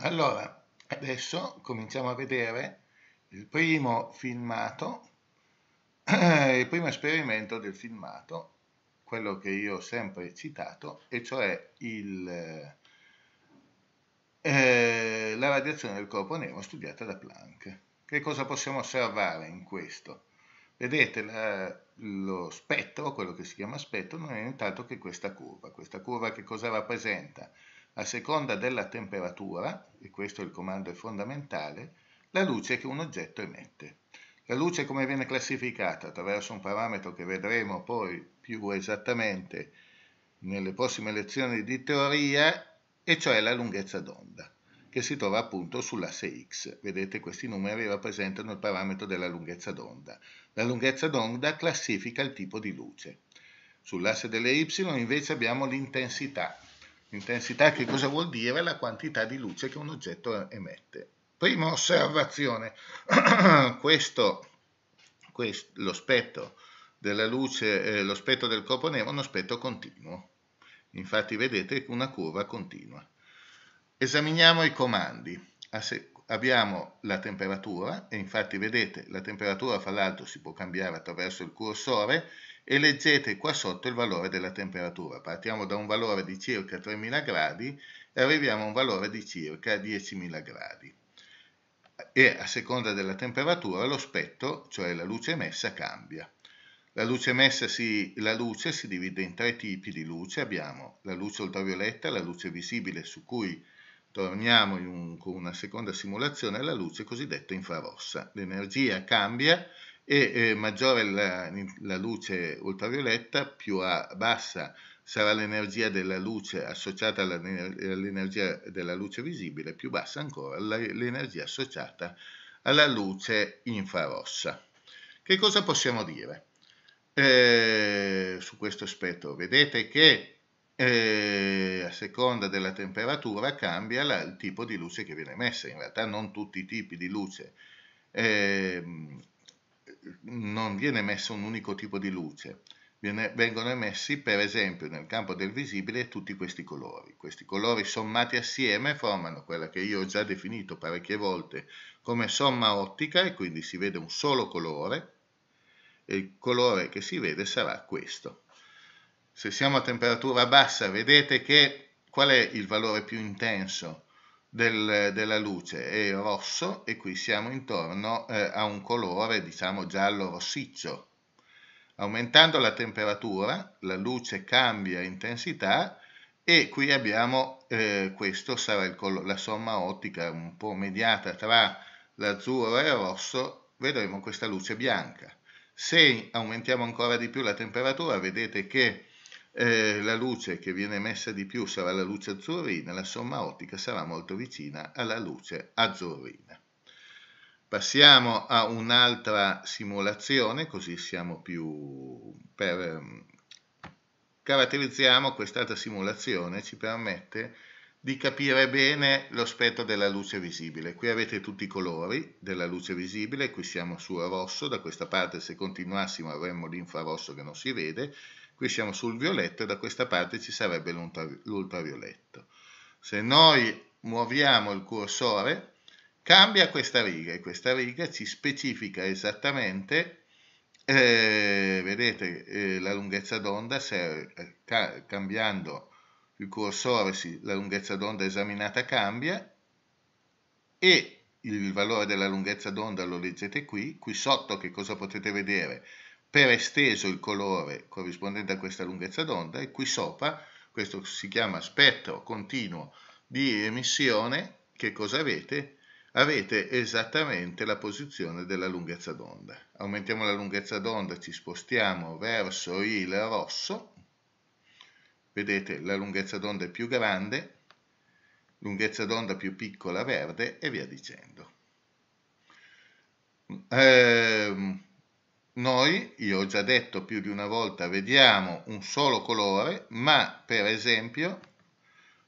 Allora, adesso cominciamo a vedere il primo filmato, il primo esperimento del filmato, quello che io ho sempre citato, e cioè il, eh, eh, la radiazione del corpo nero studiata da Planck. Che cosa possiamo osservare in questo? Vedete, la, lo spettro, quello che si chiama spettro, non è nient'altro che questa curva. Questa curva che cosa rappresenta? A seconda della temperatura, e questo è il comando fondamentale, la luce che un oggetto emette. La luce come viene classificata attraverso un parametro che vedremo poi più esattamente nelle prossime lezioni di teoria, e cioè la lunghezza d'onda, che si trova appunto sull'asse X. Vedete questi numeri rappresentano il parametro della lunghezza d'onda. La lunghezza d'onda classifica il tipo di luce. Sull'asse delle Y invece abbiamo l'intensità, L'intensità che cosa vuol dire? La quantità di luce che un oggetto emette. Prima osservazione, questo, questo, lo spettro della luce, eh, lo spettro del corpo nero è uno spettro continuo. Infatti vedete una curva continua. Esaminiamo i comandi. Abbiamo la temperatura e infatti vedete la temperatura fra l'altro si può cambiare attraverso il cursore e leggete qua sotto il valore della temperatura. Partiamo da un valore di circa 3000 gradi e arriviamo a un valore di circa 10.000 gradi. E a seconda della temperatura lo spettro, cioè la luce emessa, cambia. La luce, emessa si, la luce si divide in tre tipi di luce. Abbiamo la luce ultravioletta, la luce visibile su cui torniamo un, con una seconda simulazione la luce cosiddetta infrarossa. L'energia cambia e eh, maggiore la, la luce ultravioletta, più a, bassa sarà l'energia della luce associata all'energia della luce visibile, più bassa ancora l'energia associata alla luce infrarossa. Che cosa possiamo dire eh, su questo aspetto? Vedete che eh, a seconda della temperatura cambia la, il tipo di luce che viene emessa, in realtà non tutti i tipi di luce eh, non viene emesso un unico tipo di luce, viene, vengono emessi per esempio nel campo del visibile tutti questi colori. Questi colori sommati assieme formano quella che io ho già definito parecchie volte come somma ottica e quindi si vede un solo colore e il colore che si vede sarà questo. Se siamo a temperatura bassa vedete che qual è il valore più intenso del, della luce è rosso e qui siamo intorno eh, a un colore diciamo giallo rossiccio. Aumentando la temperatura la luce cambia intensità e qui abbiamo eh, questo sarà il colore, la somma ottica un po' mediata tra l'azzurro e il rosso vedremo questa luce bianca. Se aumentiamo ancora di più la temperatura vedete che eh, la luce che viene emessa di più sarà la luce azzurrina, la somma ottica sarà molto vicina alla luce azzurrina. Passiamo a un'altra simulazione, così siamo più... Per, ehm, caratterizziamo quest'altra simulazione, ci permette di capire bene lo spettro della luce visibile. Qui avete tutti i colori della luce visibile, qui siamo sul rosso, da questa parte se continuassimo avremmo l'infrarosso che non si vede, qui siamo sul violetto e da questa parte ci sarebbe l'ultravioletto. Se noi muoviamo il cursore, cambia questa riga e questa riga ci specifica esattamente, eh, vedete, eh, la lunghezza d'onda, se, eh, cambiando il cursore sì, la lunghezza d'onda esaminata cambia e il valore della lunghezza d'onda lo leggete qui, qui sotto che cosa potete vedere? per esteso il colore corrispondente a questa lunghezza d'onda e qui sopra, questo si chiama spettro continuo di emissione, che cosa avete? Avete esattamente la posizione della lunghezza d'onda. Aumentiamo la lunghezza d'onda, ci spostiamo verso il rosso, vedete la lunghezza d'onda è più grande, lunghezza d'onda più piccola verde e via dicendo. Ehm, noi, io ho già detto più di una volta, vediamo un solo colore, ma per esempio,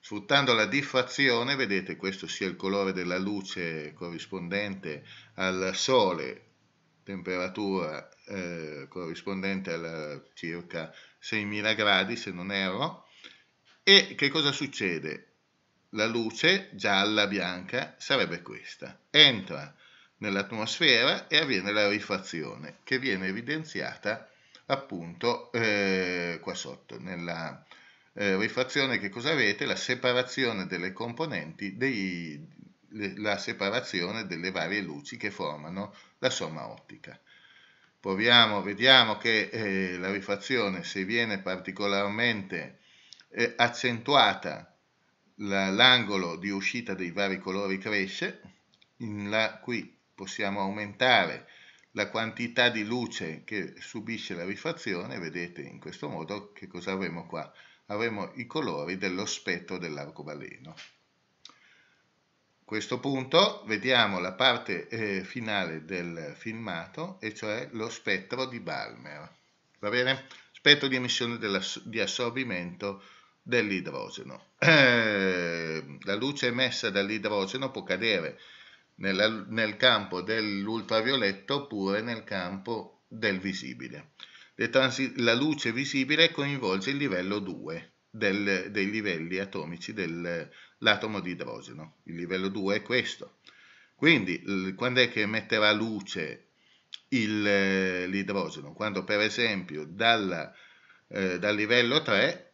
sfruttando la diffrazione, vedete questo sia il colore della luce corrispondente al sole, temperatura eh, corrispondente a eh, circa 6000 gradi se non erro, e che cosa succede? La luce gialla bianca sarebbe questa, entra nell'atmosfera e avviene la rifrazione che viene evidenziata appunto eh, qua sotto nella eh, rifazione che cosa avete? La separazione delle componenti, dei, le, la separazione delle varie luci che formano la somma ottica. Proviamo, vediamo che eh, la rifrazione se viene particolarmente eh, accentuata l'angolo di uscita dei vari colori cresce, la, qui possiamo aumentare la quantità di luce che subisce la rifrazione, vedete in questo modo che cosa avremo qua? Avremo i colori dello spettro dell'arcobaleno. A questo punto vediamo la parte eh, finale del filmato, e cioè lo spettro di Balmer. Va bene? Spettro di emissione di assorbimento dell'idrogeno. Eh, la luce emessa dall'idrogeno può cadere nel, nel campo dell'ultravioletto oppure nel campo del visibile. la luce visibile coinvolge il livello 2 del, dei livelli atomici dell'atomo di idrogeno. Il livello 2 è questo. Quindi, quando è che metterà luce l'idrogeno? Quando, per esempio, dalla, eh, dal livello 3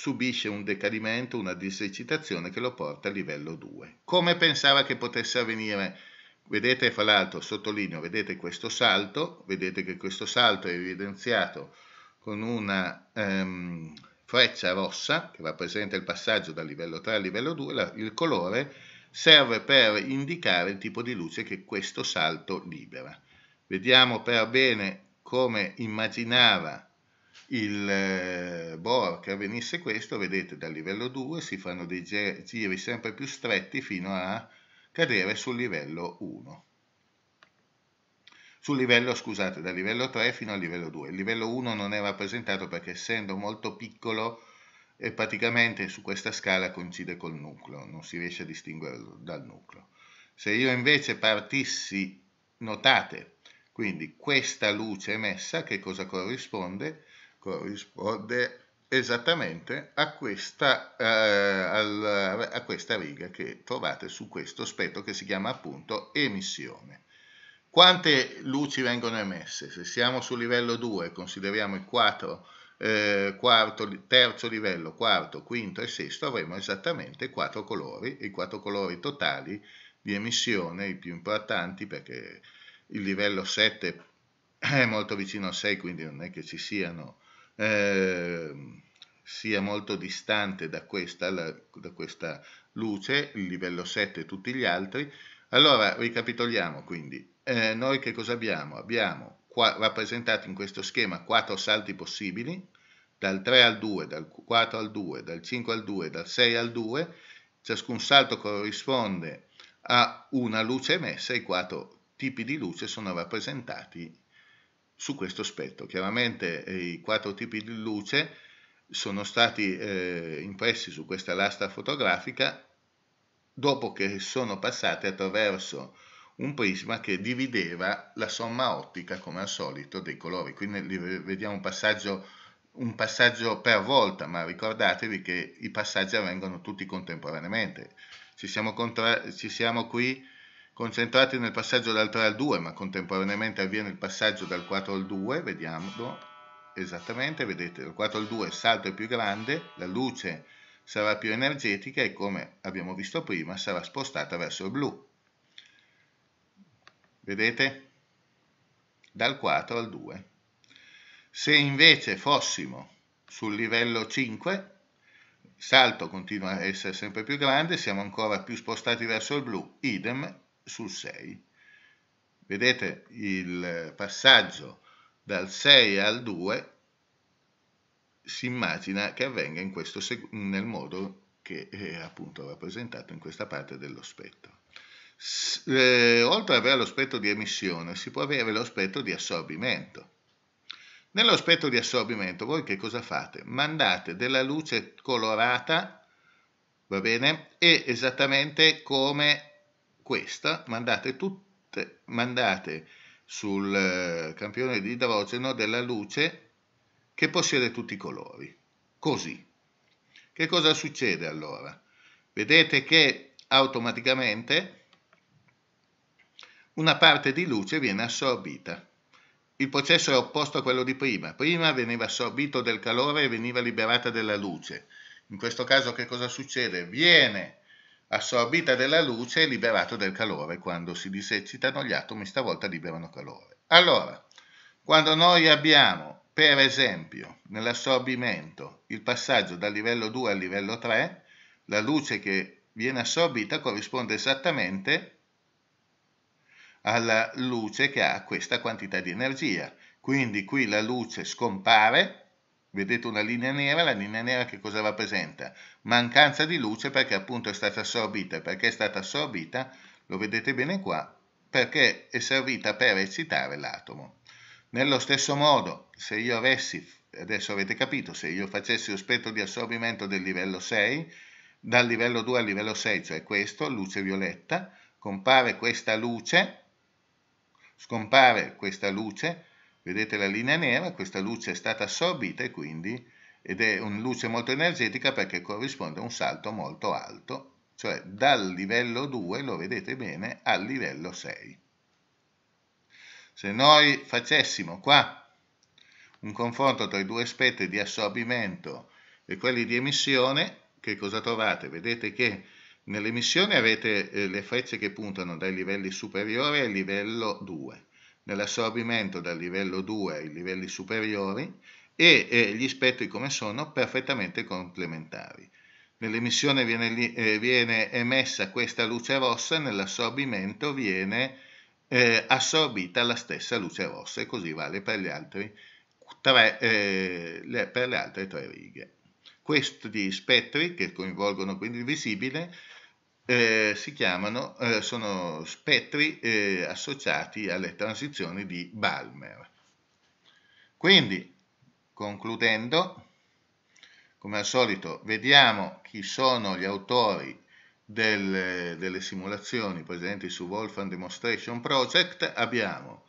subisce un decadimento, una diseccitazione che lo porta a livello 2. Come pensava che potesse avvenire? Vedete, fra l'altro, sottolineo, vedete questo salto, vedete che questo salto è evidenziato con una ehm, freccia rossa che rappresenta il passaggio dal livello 3 al livello 2, la, il colore serve per indicare il tipo di luce che questo salto libera. Vediamo per bene come immaginava il eh, bore che avvenisse questo, vedete dal livello 2 si fanno dei giri sempre più stretti fino a cadere sul livello 1. Sul livello, scusate, dal livello 3 fino al livello 2. Il livello 1 non è rappresentato perché essendo molto piccolo e praticamente su questa scala coincide col nucleo, non si riesce a distinguerlo dal nucleo. Se io invece partissi, notate, quindi questa luce emessa, che cosa corrisponde? corrisponde esattamente a questa, eh, al, a questa riga che trovate su questo aspetto che si chiama appunto emissione. Quante luci vengono emesse? Se siamo sul livello 2, consideriamo il 4, eh, quarto, terzo livello, quarto, quinto e sesto, avremo esattamente quattro colori, i quattro colori totali di emissione, i più importanti perché il livello 7 è molto vicino al 6, quindi non è che ci siano Ehm, sia molto distante da questa, la, da questa luce, il livello 7 e tutti gli altri. Allora, ricapitoliamo quindi. Eh, noi che cosa abbiamo? Abbiamo qua, rappresentati in questo schema quattro salti possibili, dal 3 al 2, dal 4 al 2, dal 5 al 2, dal 6 al 2. Ciascun salto corrisponde a una luce emessa, e i quattro tipi di luce sono rappresentati su questo aspetto. Chiaramente eh, i quattro tipi di luce sono stati eh, impressi su questa lastra fotografica dopo che sono passati attraverso un prisma che divideva la somma ottica, come al solito, dei colori. Quindi vediamo un passaggio, un passaggio per volta, ma ricordatevi che i passaggi avvengono tutti contemporaneamente. Ci siamo, ci siamo qui concentrati nel passaggio dal 3 al 2, ma contemporaneamente avviene il passaggio dal 4 al 2, vediamolo esattamente, vedete, dal 4 al 2 il salto è più grande, la luce sarà più energetica e come abbiamo visto prima sarà spostata verso il blu. Vedete? Dal 4 al 2. Se invece fossimo sul livello 5, il salto continua a essere sempre più grande, siamo ancora più spostati verso il blu, idem sul 6. Vedete il passaggio dal 6 al 2 si immagina che avvenga in questo nel modo che è appunto rappresentato in questa parte dello spettro. S eh, oltre ad avere lo spettro di emissione, si può avere lo spettro di assorbimento. Nello spettro di assorbimento voi che cosa fate? Mandate della luce colorata, va bene, e esattamente come questa, mandate tutte, mandate sul eh, campione di idrogeno della luce che possiede tutti i colori. Così. Che cosa succede allora? Vedete che automaticamente una parte di luce viene assorbita. Il processo è opposto a quello di prima. Prima veniva assorbito del calore e veniva liberata della luce. In questo caso che cosa succede? Viene assorbita della luce e liberato del calore. Quando si disecitano gli atomi stavolta liberano calore. Allora, quando noi abbiamo, per esempio, nell'assorbimento il passaggio dal livello 2 al livello 3, la luce che viene assorbita corrisponde esattamente alla luce che ha questa quantità di energia. Quindi qui la luce scompare Vedete una linea nera, la linea nera che cosa rappresenta? Mancanza di luce perché appunto è stata assorbita, perché è stata assorbita, lo vedete bene qua, perché è servita per eccitare l'atomo. Nello stesso modo, se io avessi, adesso avete capito, se io facessi lo spettro di assorbimento del livello 6, dal livello 2 al livello 6, cioè questo, luce violetta, compare questa luce, scompare questa luce, Vedete la linea nera, questa luce è stata assorbita e quindi ed è una luce molto energetica perché corrisponde a un salto molto alto, cioè dal livello 2, lo vedete bene, al livello 6. Se noi facessimo qua un confronto tra i due aspetti di assorbimento e quelli di emissione, che cosa trovate? Vedete che nell'emissione avete eh, le frecce che puntano dai livelli superiori al livello 2, nell'assorbimento dal livello 2 ai livelli superiori e, e gli spettri come sono perfettamente complementari. Nell'emissione viene, eh, viene, emessa questa luce rossa, nell'assorbimento viene eh, assorbita la stessa luce rossa e così vale per, gli altri tre, eh, le, per le altre tre righe. Questi spettri, che coinvolgono quindi il visibile, eh, si chiamano, eh, sono spettri eh, associati alle transizioni di Balmer. Quindi, concludendo, come al solito, vediamo chi sono gli autori del, delle simulazioni presenti su Wolfram Demonstration Project. Abbiamo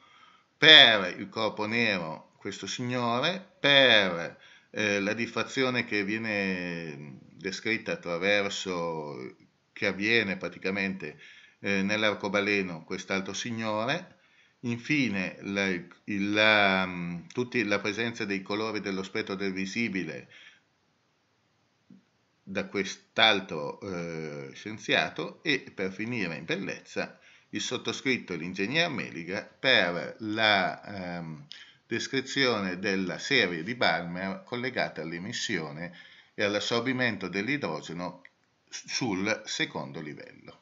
per il corpo nero questo signore, per eh, la diffrazione che viene descritta attraverso che avviene praticamente eh, nell'arcobaleno quest'altro signore, infine la, la, mm, tutti, la presenza dei colori dello spettro del visibile da quest'altro eh, scienziato e per finire in bellezza il sottoscritto e l'ingegner Meliga per la ehm, descrizione della serie di Balmer collegata all'emissione e all'assorbimento dell'idrogeno sul secondo livello.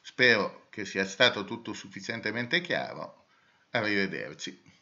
Spero che sia stato tutto sufficientemente chiaro. Arrivederci.